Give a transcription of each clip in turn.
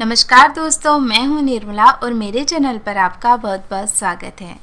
नमस्कार दोस्तों मैं हूं निर्मला और मेरे चैनल पर आपका बहुत बहुत स्वागत है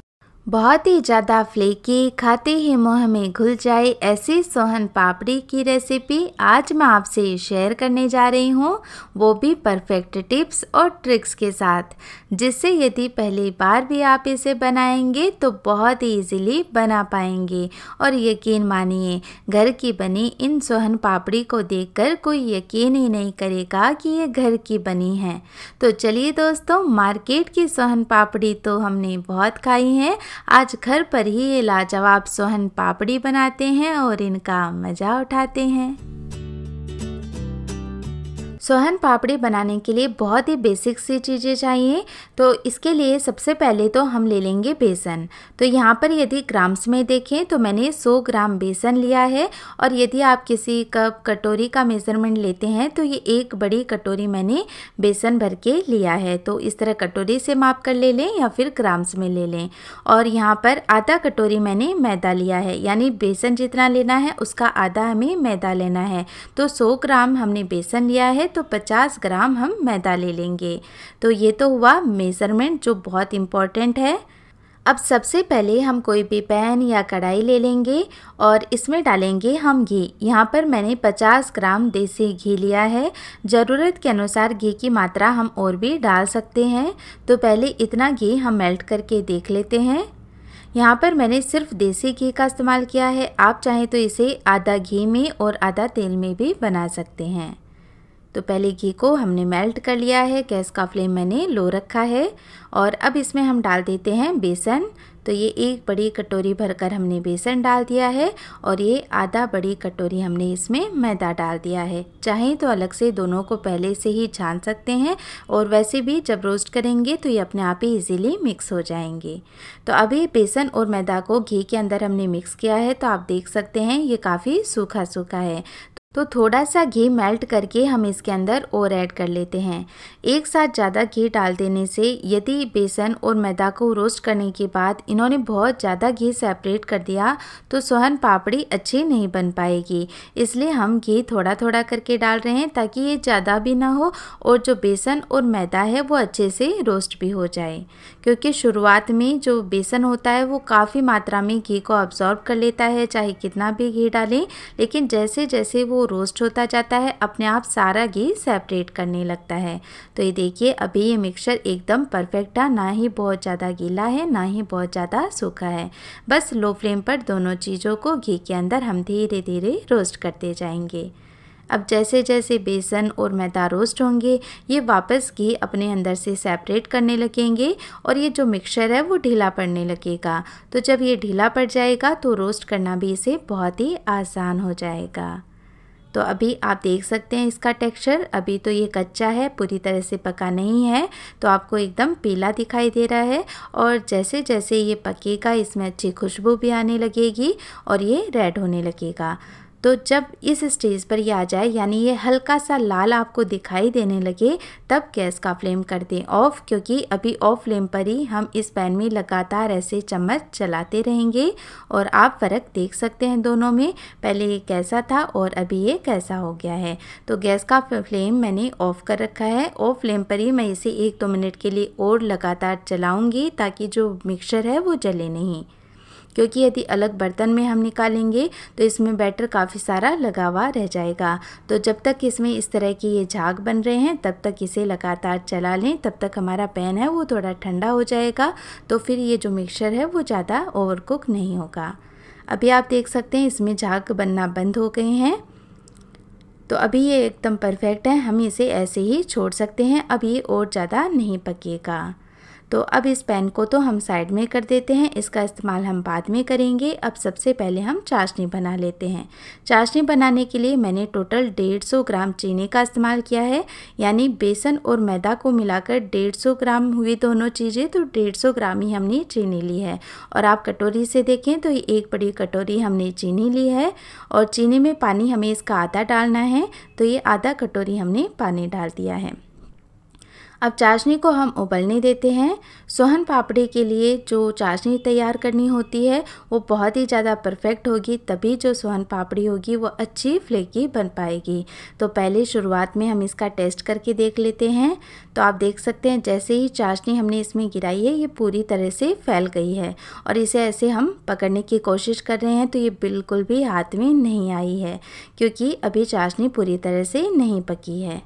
बहुत ही ज़्यादा फ्लेकी खाते ही मुँह में घुल जाए ऐसी सोहन पापड़ी की रेसिपी आज मैं आपसे शेयर करने जा रही हूँ वो भी परफेक्ट टिप्स और ट्रिक्स के साथ जिससे यदि पहली बार भी आप इसे बनाएंगे तो बहुत ही ईजीली बना पाएंगे और यकीन मानिए घर की बनी इन सोहन पापड़ी को देखकर कोई यकीन ही नहीं करेगा कि ये घर की बनी है तो चलिए दोस्तों मार्केट की सोहन पापड़ी तो हमने बहुत खाई है आज घर पर ही लाजवाब सोहन पापड़ी बनाते हैं और इनका मज़ा उठाते हैं सोहन पापड़ी बनाने के लिए बहुत ही बेसिक सी चीज़ें चाहिए तो इसके लिए सबसे पहले तो हम ले लेंगे बेसन तो यहाँ पर यदि ग्राम्स में देखें तो मैंने 100 ग्राम बेसन लिया है और यदि आप किसी कप कटोरी का मेज़रमेंट लेते हैं तो ये एक बड़ी कटोरी मैंने बेसन भर के लिया है तो इस तरह कटोरी से माप कर ले लें या फिर ग्राम्स में ले लें और यहाँ पर आधा कटोरी मैंने मैदा लिया है यानी बेसन जितना लेना है उसका आधा हमें मैदा लेना है तो सौ ग्राम हमने बेसन लिया है तो 50 ग्राम हम मैदा ले लेंगे तो ये तो हुआ मेज़रमेंट जो बहुत इम्पॉर्टेंट है अब सबसे पहले हम कोई भी पैन या कढ़ाई ले लेंगे और इसमें डालेंगे हम घी यहाँ पर मैंने 50 ग्राम देसी घी लिया है ज़रूरत के अनुसार घी की मात्रा हम और भी डाल सकते हैं तो पहले इतना घी हम मेल्ट करके देख लेते हैं यहाँ पर मैंने सिर्फ देसी घी का इस्तेमाल किया है आप चाहें तो इसे आधा घी में और आधा तेल में भी बना सकते हैं तो पहले घी को हमने मेल्ट कर लिया है गैस का फ्लेम मैंने लो रखा है और अब इसमें हम डाल देते हैं बेसन तो ये एक बड़ी कटोरी भरकर हमने बेसन डाल दिया है और ये आधा बड़ी कटोरी हमने इसमें मैदा डाल दिया है चाहें तो अलग से दोनों को पहले से ही छान सकते हैं और वैसे भी जब रोस्ट करेंगे तो ये अपने आप ही इजीली मिक्स हो जाएंगे तो अभी बेसन और मैदा को घी के अंदर हमने मिक्स किया है तो आप देख सकते हैं ये काफ़ी सूखा सूखा है तो थोड़ा सा घी मेल्ट करके हम इसके अंदर और ऐड कर लेते हैं एक साथ ज़्यादा घी डाल देने से यदि बेसन और मैदा को रोस्ट करने के बाद इन्होंने बहुत ज़्यादा घी सेपरेट कर दिया तो सोहन पापड़ी अच्छी नहीं बन पाएगी इसलिए हम घी थोड़ा थोड़ा करके डाल रहे हैं ताकि ये ज़्यादा भी ना हो और जो बेसन और मैदा है वो अच्छे से रोस्ट भी हो जाए क्योंकि शुरुआत में जो बेसन होता है वो काफ़ी मात्रा में घी को ऑब्जॉर्ब कर लेता है चाहे कितना भी घी डालें लेकिन जैसे जैसे वो रोस्ट होता जाता है अपने आप सारा घी सेपरेट करने लगता है तो ये देखिए अभी ये मिक्सचर एकदम परफेक्ट है ना ही बहुत ज़्यादा गीला है ना ही बहुत ज़्यादा सूखा है बस लो फ्लेम पर दोनों चीज़ों को घी के अंदर हम धीरे धीरे रोस्ट करते जाएंगे अब जैसे जैसे बेसन और मैदा रोस्ट होंगे ये वापस घी अपने अंदर से सेपरेट करने लगेंगे और ये जो मिक्सचर है वो ढीला पड़ने लगेगा तो जब ये ढीला पड़ जाएगा तो रोस्ट करना भी इसे बहुत ही आसान हो जाएगा तो अभी आप देख सकते हैं इसका टेक्सचर अभी तो ये कच्चा है पूरी तरह से पका नहीं है तो आपको एकदम पीला दिखाई दे रहा है और जैसे जैसे ये पकेगा इसमें अच्छी खुशबू भी आने लगेगी और ये रेड होने लगेगा तो जब इस स्टेज पर ये आ जाए यानी ये हल्का सा लाल आपको दिखाई देने लगे तब गैस का फ्लेम कर दें ऑफ़ क्योंकि अभी ऑफ फ्लेम पर ही हम इस पैन में लगातार ऐसे चम्मच चलाते रहेंगे और आप फ़र्क देख सकते हैं दोनों में पहले ये कैसा था और अभी ये कैसा हो गया है तो गैस का फ्लेम मैंने ऑफ़ कर रखा है ऑफ फ्लेम पर ही मैं इसे एक दो मिनट के लिए और लगातार चलाऊँगी ताकि जो मिक्सचर है वो जले नहीं क्योंकि यदि अलग बर्तन में हम निकालेंगे तो इसमें बैटर काफ़ी सारा लगा हुआ रह जाएगा तो जब तक इसमें इस तरह की ये झाग बन रहे हैं तब तक इसे लगातार चला लें तब तक हमारा पैन है वो थोड़ा ठंडा हो जाएगा तो फिर ये जो मिक्सचर है वो ज़्यादा कुक नहीं होगा अभी आप देख सकते हैं इसमें झाग बनना बंद हो गए हैं तो अभी ये एकदम परफेक्ट है हम इसे ऐसे ही छोड़ सकते हैं अब ये और ज़्यादा नहीं पकेगा तो अब इस पैन को तो हम साइड में कर देते हैं इसका इस्तेमाल हम बाद में करेंगे अब सबसे पहले हम चाशनी बना लेते हैं चाशनी बनाने के लिए मैंने टोटल 150 ग्राम चीनी का इस्तेमाल किया है यानी बेसन और मैदा को मिलाकर 150 ग्राम हुई दोनों चीज़ें तो 150 ग्राम ही हमने चीनी ली है और आप कटोरी से देखें तो एक बड़ी कटोरी हमने चीनी ली है और चीनी में पानी हमें इसका आधा डालना है तो ये आधा कटोरी हमने पानी डाल दिया है अब चाशनी को हम उबलने देते हैं सोहन पापड़ी के लिए जो चाशनी तैयार करनी होती है वो बहुत ही ज़्यादा परफेक्ट होगी तभी जो सोहन पापड़ी होगी वो अच्छी फ्लेकी बन पाएगी तो पहले शुरुआत में हम इसका टेस्ट करके देख लेते हैं तो आप देख सकते हैं जैसे ही चाशनी हमने इसमें गिराई है ये पूरी तरह से फैल गई है और इसे ऐसे हम पकड़ने की कोशिश कर रहे हैं तो ये बिल्कुल भी हाथ में नहीं आई है क्योंकि अभी चाशनी पूरी तरह से नहीं पकी है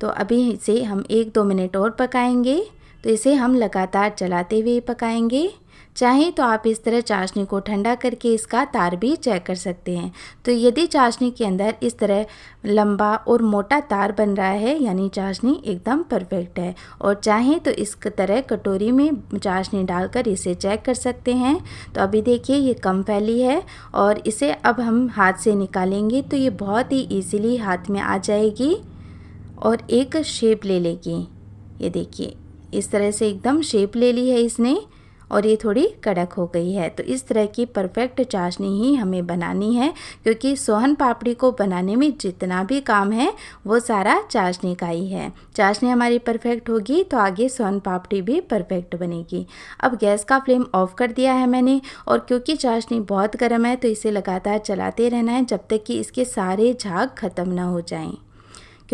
तो अभी इसे हम एक दो मिनट और पकाएंगे तो इसे हम लगातार चलाते हुए पकाएंगे चाहें तो आप इस तरह चाशनी को ठंडा करके इसका तार भी चेक कर सकते हैं तो यदि चाशनी के अंदर इस तरह लंबा और मोटा तार बन रहा है यानी चाशनी एकदम परफेक्ट है और चाहें तो इस तरह कटोरी में चाशनी डालकर इसे चेक कर सकते हैं तो अभी देखिए ये कम फैली है और इसे अब हम हाथ से निकालेंगे तो ये बहुत ही ईजिली हाथ में आ जाएगी और एक शेप ले लेगी ये देखिए इस तरह से एकदम शेप ले ली है इसने और ये थोड़ी कड़क हो गई है तो इस तरह की परफेक्ट चाशनी ही हमें बनानी है क्योंकि सोहन पापड़ी को बनाने में जितना भी काम है वो सारा चाशनी का ही है चाशनी हमारी परफेक्ट होगी तो आगे सोहन पापड़ी भी परफेक्ट बनेगी अब गैस का फ्लेम ऑफ कर दिया है मैंने और क्योंकि चाशनी बहुत गर्म है तो इसे लगातार चलाते रहना है जब तक कि इसके सारे झाग ख़त्म ना हो जाएँ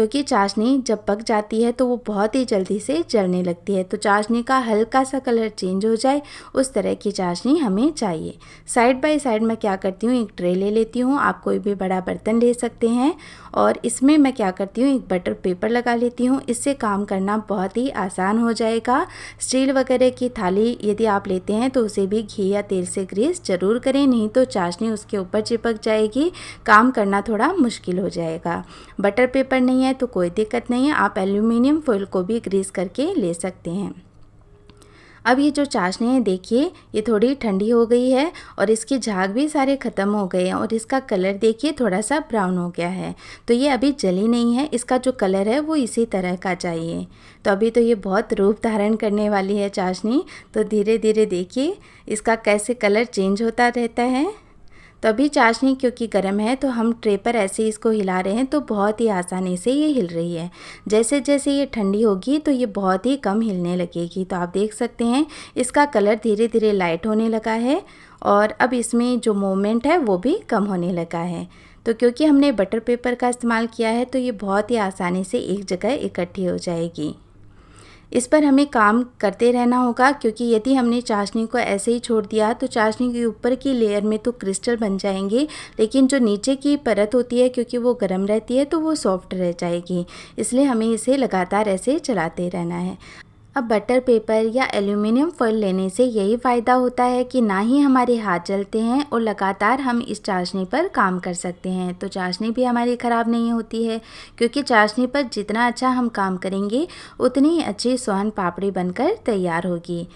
क्योंकि चाशनी जब पक जाती है तो वो बहुत ही जल्दी से जलने लगती है तो चाशनी का हल्का सा कलर चेंज हो जाए उस तरह की चाशनी हमें चाहिए साइड बाय साइड मैं क्या करती हूँ एक ट्रे ले लेती हूँ आप कोई भी बड़ा बर्तन ले सकते हैं और इसमें मैं क्या करती हूँ एक बटर पेपर लगा लेती हूँ इससे काम करना बहुत ही आसान हो जाएगा स्टील वगैरह की थाली यदि आप लेते हैं तो उसे भी घी या तेल से ग्रीस ज़रूर करें नहीं तो चाशनी उसके ऊपर चिपक जाएगी काम करना थोड़ा मुश्किल हो जाएगा बटर पेपर नहीं है तो कोई दिक्कत नहीं है आप एल्यूमिनियम फॉइल को भी ग्रीस करके ले सकते हैं अब ये जो चाशनी है देखिए ये थोड़ी ठंडी हो गई है और इसके झाग भी सारे ख़त्म हो गए हैं और इसका कलर देखिए थोड़ा सा ब्राउन हो गया है तो ये अभी जली नहीं है इसका जो कलर है वो इसी तरह का चाहिए तो अभी तो ये बहुत रूप धारण करने वाली है चाशनी तो धीरे धीरे देखिए इसका कैसे कलर चेंज होता रहता है तो अभी चाशनी क्योंकि गर्म है तो हम ट्रे पर ऐसे इसको हिला रहे हैं तो बहुत ही आसानी से ये हिल रही है जैसे जैसे ये ठंडी होगी तो ये बहुत ही कम हिलने लगेगी तो आप देख सकते हैं इसका कलर धीरे धीरे लाइट होने लगा है और अब इसमें जो मोमेंट है वो भी कम होने लगा है तो क्योंकि हमने बटर पेपर का इस्तेमाल किया है तो ये बहुत ही आसानी से एक जगह इकट्ठी हो जाएगी इस पर हमें काम करते रहना होगा क्योंकि यदि हमने चाशनी को ऐसे ही छोड़ दिया तो चाशनी के ऊपर की लेयर में तो क्रिस्टल बन जाएंगे लेकिन जो नीचे की परत होती है क्योंकि वो गर्म रहती है तो वो सॉफ्ट रह जाएगी इसलिए हमें इसे लगातार ऐसे चलाते रहना है अब बटर पेपर या एल्यूमिनियम फॉइल लेने से यही फ़ायदा होता है कि ना ही हमारे हाथ जलते हैं और लगातार हम इस चाशनी पर काम कर सकते हैं तो चाशनी भी हमारी ख़राब नहीं होती है क्योंकि चाशनी पर जितना अच्छा हम काम करेंगे उतनी ही अच्छी सोहन पापड़ी बनकर तैयार होगी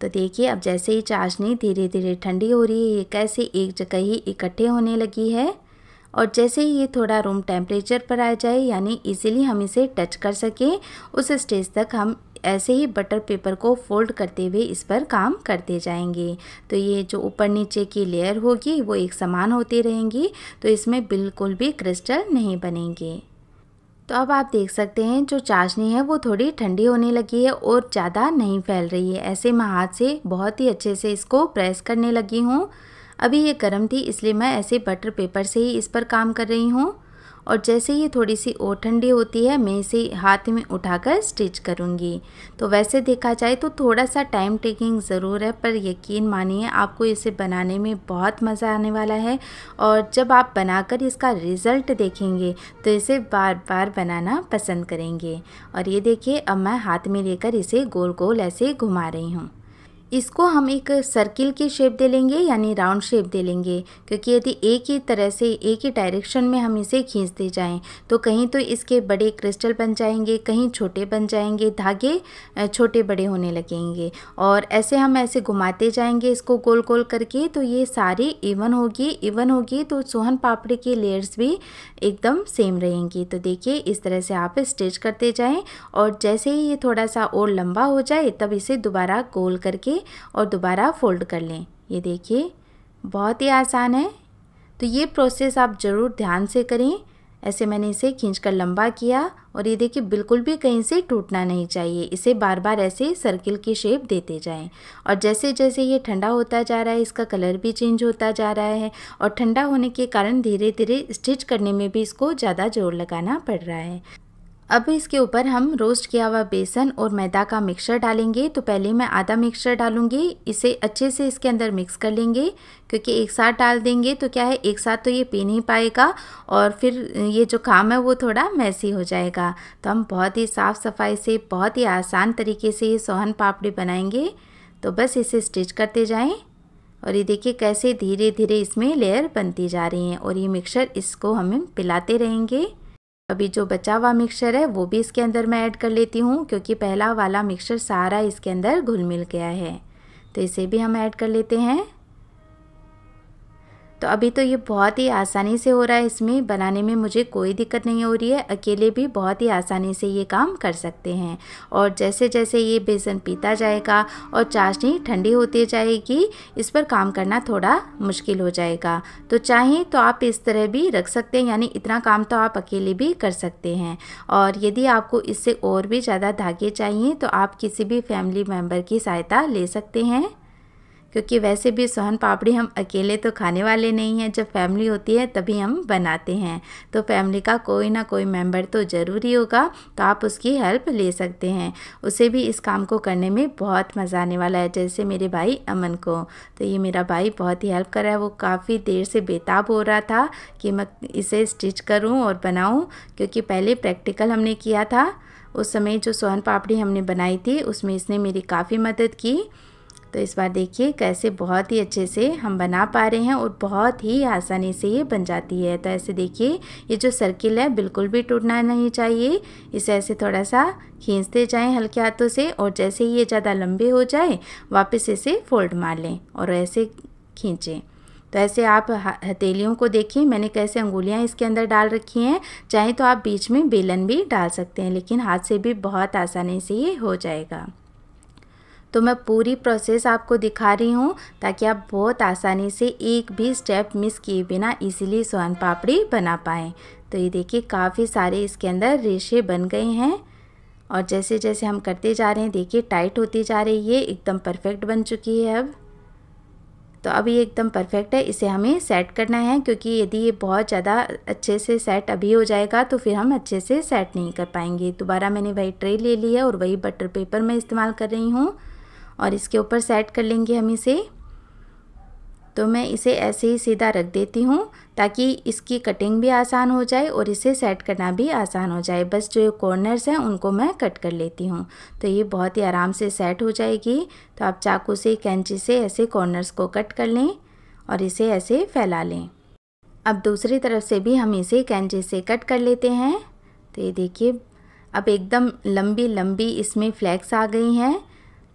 तो देखिए अब जैसे ही चाशनी धीरे धीरे ठंडी हो रही है ये कैसे एक जगह ही इकट्ठे होने लगी है और जैसे ही ये थोड़ा रूम टेम्परेचर पर आ जाए यानी इजीली हम इसे टच कर सकें उस स्टेज तक हम ऐसे ही बटर पेपर को फोल्ड करते हुए इस पर काम करते जाएंगे तो ये जो ऊपर नीचे की लेयर होगी वो एक समान होती रहेंगी तो इसमें बिल्कुल भी क्रिस्टल नहीं बनेंगे तो अब आप देख सकते हैं जो चाशनी है वो थोड़ी ठंडी होने लगी है और ज़्यादा नहीं फैल रही है ऐसे मैं हाथ से बहुत ही अच्छे से इसको प्रेस करने लगी हूँ अभी ये गर्म थी इसलिए मैं ऐसे बटर पेपर से ही इस पर काम कर रही हूँ और जैसे ये थोड़ी सी और ठंडी होती है मैं इसे हाथ में उठाकर स्टिच करूँगी तो वैसे देखा जाए तो थोड़ा सा टाइम टेकिंग ज़रूर है पर यकीन मानिए आपको इसे बनाने में बहुत मज़ा आने वाला है और जब आप बनाकर इसका रिज़ल्ट देखेंगे तो इसे बार बार बनाना पसंद करेंगे और ये देखिए अब मैं हाथ में लेकर इसे गोल गोल ऐसे घुमा रही हूँ इसको हम एक सर्किल की शेप दे लेंगे यानी राउंड शेप दे लेंगे क्योंकि यदि एक ही तरह से एक ही डायरेक्शन में हम इसे खींचते जाएं तो कहीं तो इसके बड़े क्रिस्टल बन जाएंगे कहीं छोटे बन जाएंगे धागे छोटे बड़े होने लगेंगे और ऐसे हम ऐसे घुमाते जाएंगे इसको गोल गोल करके तो ये सारी इवन होगी इवन होगी तो सोहन पापड़ी की लेयर्स भी एकदम सेम रहेंगी तो देखिए इस तरह से आप स्टिच करते जाएँ और जैसे ही ये थोड़ा सा और लंबा हो जाए तब इसे दोबारा गोल करके लें और दोबारा फोल्ड कर लें ये देखिए बहुत ही आसान है तो ये प्रोसेस आप ज़रूर ध्यान से करें ऐसे मैंने इसे खींच कर लंबा किया और ये देखिए बिल्कुल भी कहीं से टूटना नहीं चाहिए इसे बार बार ऐसे सर्किल की शेप देते जाएं और जैसे जैसे ये ठंडा होता जा रहा है इसका कलर भी चेंज होता जा रहा है और ठंडा होने के कारण धीरे धीरे स्टिच करने में भी इसको ज़्यादा जोर लगाना पड़ रहा है अब इसके ऊपर हम रोस्ट किया हुआ बेसन और मैदा का मिक्सचर डालेंगे तो पहले मैं आधा मिक्सचर डालूंगी इसे अच्छे से इसके अंदर मिक्स कर लेंगे क्योंकि एक साथ डाल देंगे तो क्या है एक साथ तो ये पी नहीं पाएगा और फिर ये जो काम है वो थोड़ा मैसी हो जाएगा तो हम बहुत ही साफ़ सफाई से बहुत ही आसान तरीके से ये सोहन पापड़ी बनाएंगे तो बस इसे स्टिच करते जाएँ और ये देखिए कैसे धीरे धीरे इसमें लेयर बनती जा रही हैं और ये मिक्सर इसको हम पिलाते रहेंगे अभी जो बचा हुआ मिक्सचर है वो भी इसके अंदर मैं ऐड कर लेती हूँ क्योंकि पहला वाला मिक्सचर सारा इसके अंदर घुल मिल गया है तो इसे भी हम ऐड कर लेते हैं तो अभी तो ये बहुत ही आसानी से हो रहा है इसमें बनाने में मुझे कोई दिक्कत नहीं हो रही है अकेले भी बहुत ही आसानी से ये काम कर सकते हैं और जैसे जैसे ये बेसन पीता जाएगा और चाशनी ठंडी होती जाएगी इस पर काम करना थोड़ा मुश्किल हो जाएगा तो चाहें तो आप इस तरह भी रख सकते हैं यानी इतना काम तो आप अकेले भी कर सकते हैं और यदि आपको इससे और भी ज़्यादा धागे चाहिए तो आप किसी भी फैमिली मेम्बर की सहायता ले सकते हैं क्योंकि वैसे भी सोहन पापड़ी हम अकेले तो खाने वाले नहीं हैं जब फैमिली होती है तभी हम बनाते हैं तो फैमिली का कोई ना कोई मेंबर तो ज़रूरी होगा तो आप उसकी हेल्प ले सकते हैं उसे भी इस काम को करने में बहुत मज़ा आने वाला है जैसे मेरे भाई अमन को तो ये मेरा भाई बहुत ही हेल्प कर रहा है वो काफ़ी देर से बेताब हो रहा था कि मैं इसे स्टिच करूँ और बनाऊँ क्योंकि पहले प्रैक्टिकल हमने किया था उस समय जो सोहन पापड़ी हमने बनाई थी उसमें इसने मेरी काफ़ी मदद की तो इस बार देखिए कैसे बहुत ही अच्छे से हम बना पा रहे हैं और बहुत ही आसानी से ये बन जाती है तो ऐसे देखिए ये जो सर्किल है बिल्कुल भी टूटना नहीं चाहिए इसे ऐसे थोड़ा सा खींचते जाएं हल्के हाथों से और जैसे ही ये ज़्यादा लंबे हो जाए वापस इसे फोल्ड मार लें और ऐसे खींचें तो ऐसे आप हथेलियों को देखिए मैंने कैसे अंगुलियां इसके अंदर डाल रखी हैं चाहे तो आप बीच में बेलन भी डाल सकते हैं लेकिन हाथ से भी बहुत आसानी से ये हो जाएगा तो मैं पूरी प्रोसेस आपको दिखा रही हूँ ताकि आप बहुत आसानी से एक भी स्टेप मिस किए बिना इजीली सोहन पापड़ी बना पाएँ तो ये देखिए काफ़ी सारे इसके अंदर रेशे बन गए हैं और जैसे जैसे हम करते जा रहे हैं देखिए टाइट होती जा रही है एकदम परफेक्ट बन चुकी है अब तो अभी एकदम परफेक्ट है इसे हमें सेट करना है क्योंकि यदि ये बहुत ज़्यादा अच्छे से सेट अभी हो जाएगा तो फिर हम अच्छे से सेट नहीं कर पाएंगे दोबारा मैंने वही ट्रे ले ली है और वही बटर पेपर मैं इस्तेमाल कर रही हूँ और इसके ऊपर सेट कर लेंगे हम इसे तो मैं इसे ऐसे ही सीधा रख देती हूँ ताकि इसकी कटिंग भी आसान हो जाए और इसे सेट करना भी आसान हो जाए बस जो कॉर्नर्स हैं उनको मैं कट कर लेती हूँ तो ये बहुत ही आराम से सेट हो जाएगी तो आप चाकू से कैंची से ऐसे कॉर्नर्स को कट कर लें और इसे ऐसे फैला लें अब दूसरी तरफ से भी हम इसे कैंची से कट कर लेते हैं तो ये देखिए अब एकदम लंबी लंबी इसमें फ्लैक्स आ गई हैं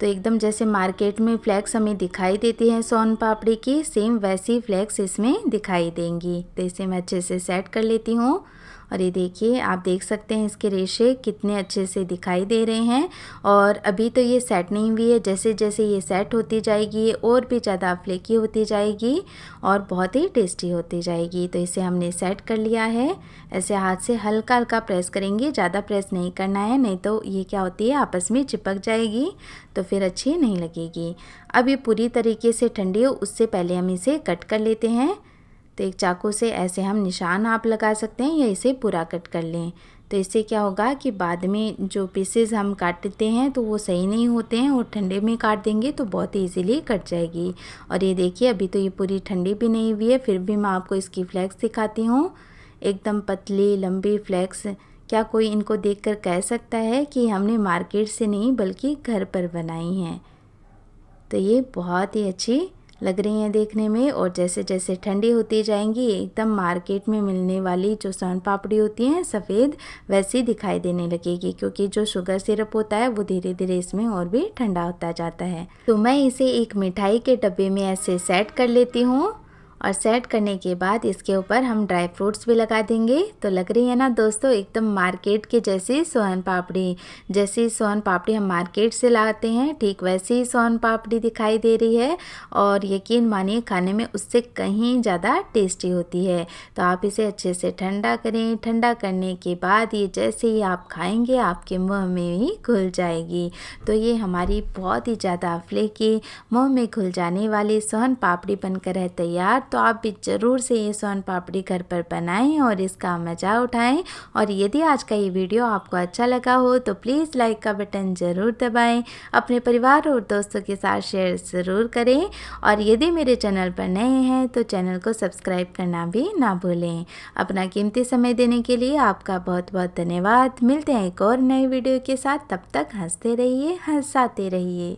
तो एकदम जैसे मार्केट में फ्लैक्स हमें दिखाई देती है सोन पापड़ी की सेम वैसी फ्लैक्स इसमें दिखाई देंगी तो इसे मैं अच्छे से सेट कर लेती हूँ और ये देखिए आप देख सकते हैं इसके रेशे कितने अच्छे से दिखाई दे रहे हैं और अभी तो ये सेट नहीं हुई है जैसे जैसे ये सेट होती जाएगी और भी ज़्यादा फ्लेकी होती जाएगी और बहुत ही टेस्टी होती जाएगी तो इसे हमने सेट कर लिया है ऐसे हाथ से हल्का हल्का प्रेस करेंगे ज़्यादा प्रेस नहीं करना है नहीं तो ये क्या होती है आपस में चिपक जाएगी तो फिर अच्छी नहीं लगेगी अब ये पूरी तरीके से ठंडी हो उससे पहले हम इसे कट कर लेते हैं तो एक चाकू से ऐसे हम निशान आप लगा सकते हैं या इसे पूरा कट कर लें तो इससे क्या होगा कि बाद में जो पीसेज हम काटते हैं तो वो सही नहीं होते हैं और ठंडे में काट देंगे तो बहुत इजीली ईजिली कट जाएगी और ये देखिए अभी तो ये पूरी ठंडी भी नहीं हुई है फिर भी मैं आपको इसकी फ्लैक्स दिखाती हूँ एकदम पतली लंबी फ्लैक्स क्या कोई इनको देखकर कह सकता है कि हमने मार्केट से नहीं बल्कि घर पर बनाई हैं तो ये बहुत ही अच्छी लग रही हैं देखने में और जैसे जैसे ठंडी होती जाएंगी एकदम मार्केट में मिलने वाली जो सोन पापड़ी होती हैं सफ़ेद वैसी दिखाई देने लगेगी क्योंकि जो शुगर सिरप होता है वो धीरे धीरे इसमें और भी ठंडा होता जाता है तो मैं इसे एक मिठाई के डब्बे में ऐसे सेट कर लेती हूँ और सेट करने के बाद इसके ऊपर हम ड्राई फ्रूट्स भी लगा देंगे तो लग रही है ना दोस्तों एकदम मार्केट के जैसी सोहन पापड़ी जैसी सोहन पापड़ी हम मार्केट से लाते हैं ठीक वैसी ही सोहन पापड़ी दिखाई दे रही है और यकीन मानिए खाने में उससे कहीं ज़्यादा टेस्टी होती है तो आप इसे अच्छे से ठंडा करें ठंडा करने के बाद ये जैसे ही आप खाएँगे आपके मुँह में ही घुल जाएगी तो ये हमारी बहुत ही ज़्यादा फ्लेकी मुँह में घुल जाने वाली सोहन पापड़ी बनकर है तैयार बाद तो आप भी ज़रूर से ये सोन पापड़ी घर पर बनाएं और इसका मज़ा उठाएं और यदि आज का ये वीडियो आपको अच्छा लगा हो तो प्लीज़ लाइक का बटन ज़रूर दबाएं अपने परिवार और दोस्तों के साथ शेयर ज़रूर करें और यदि मेरे चैनल पर नए हैं तो चैनल को सब्सक्राइब करना भी ना भूलें अपना कीमती समय देने के लिए आपका बहुत बहुत धन्यवाद मिलते हैं एक और नए वीडियो के साथ तब तक हंसते रहिए हंसाते रहिए